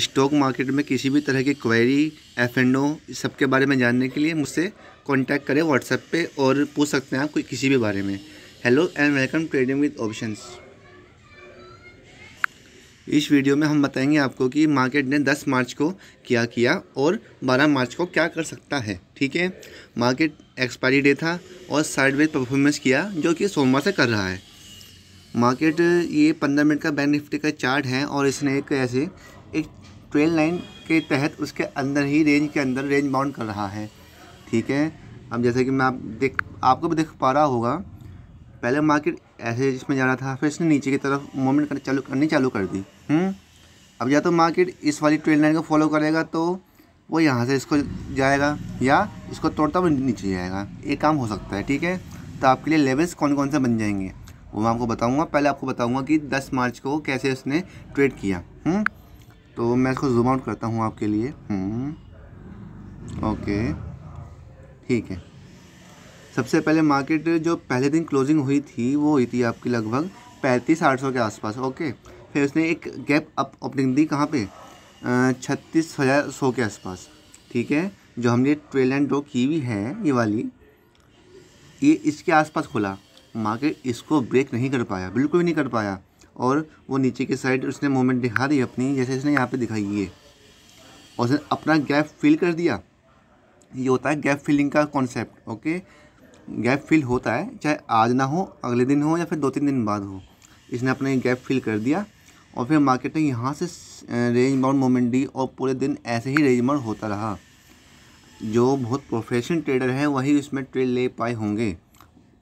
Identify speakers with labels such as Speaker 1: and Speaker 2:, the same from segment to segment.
Speaker 1: Stock market में किसी भी तरह की क्वेरी एफ एंड ओ सबके बारे में जानने के लिए मुझसे कांटेक्ट करें व्हाट्सएप पे और पूछ सकते हैं आप कोई किसी भी बारे में hello and welcome trading with options इस वीडियो में हम बताएंगे आपको कि मार्केट ने 10 मार्च को क्या किया और 12 मार्च को क्या कर सकता है ठीक है मार्केट एक्सपायरी डे था और साइडवेज परफॉर्मेंस किया जो कि सोमवार से कर रहा है मार्केट ये पंद्रह मिनट का बैंक निफ्टी का चार्ट है और इसने एक ऐसे एक ट्रेन लाइन के तहत उसके अंदर ही रेंज के अंदर रेंज बाउंड कर रहा है ठीक है अब जैसे कि मैं आप देख आपको भी देख पा रहा होगा पहले मार्केट ऐसे जिसमें जा रहा था फिर इसने नीचे की तरफ मूवमेंट करने चालू करनी चालू कर दी हुँ? हम्म? अब या तो मार्केट इस वाली ट्रेन लाइन को फॉलो करेगा तो वो यहाँ से इसको जाएगा या इसको तोड़ता हुआ नीचे जाएगा ये काम हो सकता है ठीक है तो आपके लिए लेवल्स कौन कौन से बन जाएंगे वो मैं आपको बताऊँगा पहले आपको बताऊँगा कि दस मार्च को कैसे उसने ट्रेड किया हुँ? हम्म? तो मैं इसको जूम आउट करता हूँ आपके लिए ओके हम्म। ठीक है सबसे पहले मार्केट जो पहले दिन क्लोजिंग हुई थी वो हुई थी आपकी लगभग पैंतीस आठ सौ के आसपास ओके फिर उसने एक गैप अप ओपनिंग दी कहाँ पे छत्तीस हज़ार सौ के आसपास ठीक है जो हमने ट्रेल एंड ड्रो की हुई है ये वाली ये इसके आसपास खुला मार्केट इसको ब्रेक नहीं कर पाया बिल्कुल भी नहीं कर पाया और वो नीचे की साइड उसने मोमेंट दिखा दी अपनी जैसे इसने यहाँ पे दिखाई ये और उसने अपना गैप फिल कर दिया ये होता है गैप फिलिंग का कॉन्सेप्ट ओके गैप फिल होता है चाहे आज ना हो अगले दिन हो या फिर दो तीन दिन बाद हो इसने अपने गैप फिल कर दिया और फिर मार्केट ने यहाँ से रेंज बाउंड मोमेंट दी और पूरे दिन ऐसे ही रेंज बाउंड होता रहा जो बहुत प्रोफेशनल ट्रेडर हैं वही इसमें ट्रेड ले पाए होंगे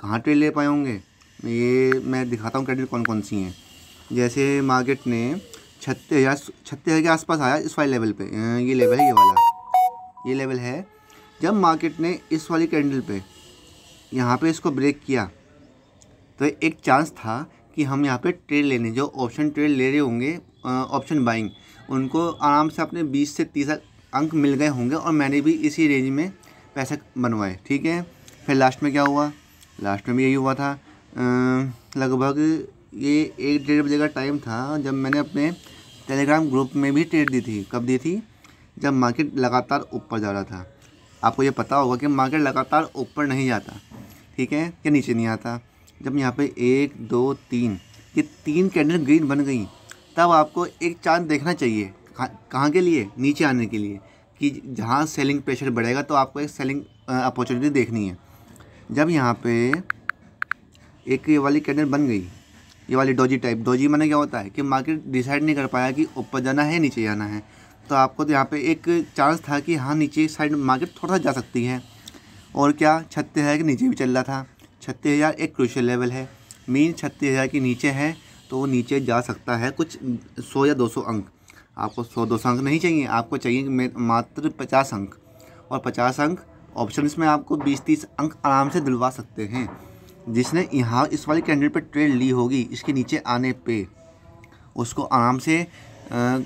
Speaker 1: कहाँ ट्रेड ले पाए होंगे ये मैं दिखाता हूँ क्रेडिट कौन कौन सी हैं जैसे मार्केट ने छत्तीस हज़ार छत्तीस हज़ार के आसपास आया इस वाले लेवल पे अं, ये लेवल है ये वाला ये लेवल है जब मार्केट ने इस वाली कैंडल पे यहाँ पे इसको ब्रेक किया तो एक चांस था कि हम यहाँ पे ट्रेड लेने जो ऑप्शन ट्रेड ले रहे होंगे ऑप्शन अं, बाइंग उनको आराम से अपने 20 से 30 अंक मिल गए होंगे और मैंने भी इसी रेंज में पैसे बनवाए ठीक है फिर लास्ट में क्या हुआ लास्ट में भी यही हुआ था अं, लगभग ये एक डेढ़ बजे का टाइम था जब मैंने अपने टेलीग्राम ग्रुप में भी ट्रेड दी थी कब दी थी जब मार्केट लगातार ऊपर जा रहा था आपको ये पता होगा कि मार्केट लगातार ऊपर नहीं जाता ठीक है या नीचे नहीं आता जब यहाँ पे एक दो तीन ये तीन कैंडल ग्रीन बन गई तब आपको एक चांद देखना चाहिए कहाँ के लिए नीचे आने के लिए कि जहाँ सेलिंग प्रेशर बढ़ेगा तो आपको एक सेलिंग अपॉर्चुनिटी देखनी है जब यहाँ पे एक ये वाली कैंडल बन गई ये वाली डोजी टाइप डोजी मैंने क्या होता है कि मार्केट डिसाइड नहीं कर पाया कि ऊपर जाना है नीचे जाना है तो आपको तो यहाँ पे एक चांस था कि हाँ नीचे साइड मार्केट थोड़ा सा जा सकती है और क्या छत्तीस हज़ार के नीचे भी चल रहा था छत्तीस हज़ार एक क्रूशल लेवल है मीन छत्तीस हज़ार के नीचे है तो वो नीचे जा सकता है कुछ सौ या दो सौ अंक आपको सौ दो सौ अंक नहीं चाहिए आपको चाहिए मात्र पचास अंक और पचास अंक ऑप्शन में आपको बीस तीस अंक आराम से दिलवा सकते हैं जिसने यहाँ इस वाले कैंडल पे ट्रेड ली होगी इसके नीचे आने पे उसको आराम से आ,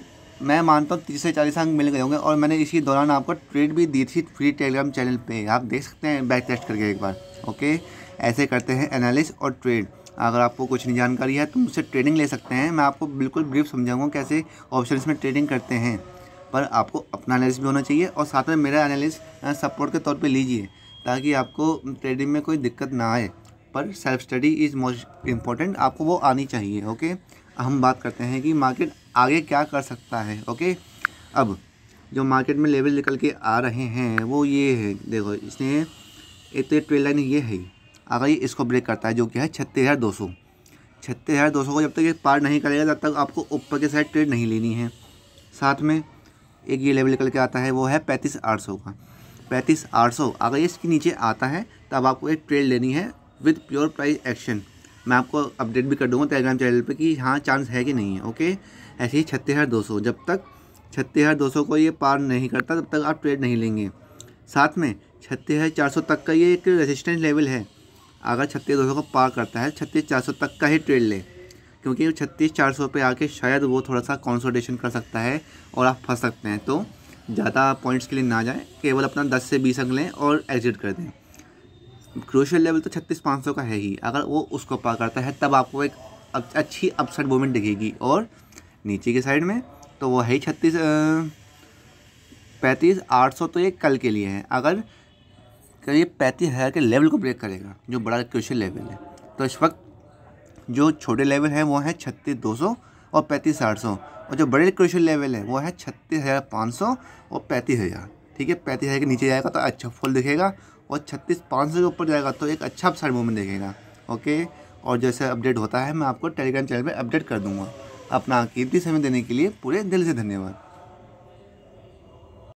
Speaker 1: मैं मानता हूँ तीस से चालीस अंक मिल गए होंगे और मैंने इसी दौरान आपको ट्रेड भी दी थी फ्री टेलीग्राम चैनल पे आप देख सकते हैं बैक टेस्ट करके एक बार ओके ऐसे करते हैं एनालिस और ट्रेड अगर आपको कुछ नहीं जानकारी है तो मुझसे ट्रेडिंग ले सकते हैं मैं आपको बिल्कुल ब्रीफ समझाऊंगा कैसे ऑप्शन में ट्रेडिंग करते हैं पर आपको अपना एनालिस भी होना चाहिए और साथ में मेरा एनालिस सपोर्ट के तौर पर लीजिए ताकि आपको ट्रेडिंग में कोई दिक्कत ना आए पर self study is most important आपको वो आनी चाहिए ओके हम बात करते हैं कि मार्केट आगे क्या कर सकता है ओके अब जो मार्केट में लेवल निकल के आ रहे हैं वो ये है देखो इसने एक तो ट्रेल लाइन ये है अगर ये इसको ब्रेक करता है जो कि है छत्तीस हज़ार दो सौ छत्तीस हज़ार दो सौ को जब तक ये पार नहीं करेगा तब तक आपको ऊपर के साइड ट्रेड नहीं लेनी है साथ में एक ये लेवल निकल के आता है वो है पैंतीस आठ सौ का पैंतीस आठ सौ अगर ये इसके नीचे आता है तब आपको एक ट्रेड लेनी है विद प्योर प्राइज एक्शन मैं आपको अपडेट भी कर दूंगा टेलीग्राम चैनल पे कि हाँ चांस है कि नहीं है ओके ऐसे ही छत्तीस हज़ार दो सौ जब तक छत्तीस हज़ार दो सौ को ये पार नहीं करता तब तक आप ट्रेड नहीं लेंगे साथ में छत्तीस हज़ार चार सौ तक का ये एक रेजिस्टेंस लेवल है अगर छत्तीस दो सौ को पार करता है छत्तीस चार सौ तक का ही ट्रेड लें क्योंकि छत्तीस चार सौ पर आके शायद वो थोड़ा सा कॉन्सोडेशन कर सकता है और आप फंस सकते हैं तो ज़्यादा पॉइंट्स के लिए ना जाएँ केवल अपना दस से बीस अंक लें और एग्जिट कर दें क्रोशियल लेवल तो छत्तीस पाँच सौ का है ही अगर वो उसको पा करता है तब आपको एक अच्छी अपसाइड मूवमेंट दिखेगी और नीचे के साइड में तो वो है ही छत्तीस पैंतीस आठ सौ तो ये कल के लिए है अगर तो ये पैंतीस हज़ार के लेवल को ब्रेक करेगा जो बड़ा क्रोशियल लेवल है तो इस वक्त जो छोटे लेवल हैं वो हैं छत्तीस दो सौ और पैंतीस आठ सौ और जो बड़े क्रोशियल लेवल है वो है छत्तीस हज़ार पाँच सौ और पैंतीस हज़ार ठीक है पैंतीस हज़ार के नीचे जाएगा तो अच्छा फुल दिखेगा और छत्तीस पाँच सौ के ऊपर जाएगा तो एक अच्छा अपसाइड मूवमेंट देखेगा ओके और जैसे अपडेट होता है मैं आपको टेलीग्राम चैनल पर अपडेट कर दूँगा अपना कीमती समय देने के लिए पूरे दिल से धन्यवाद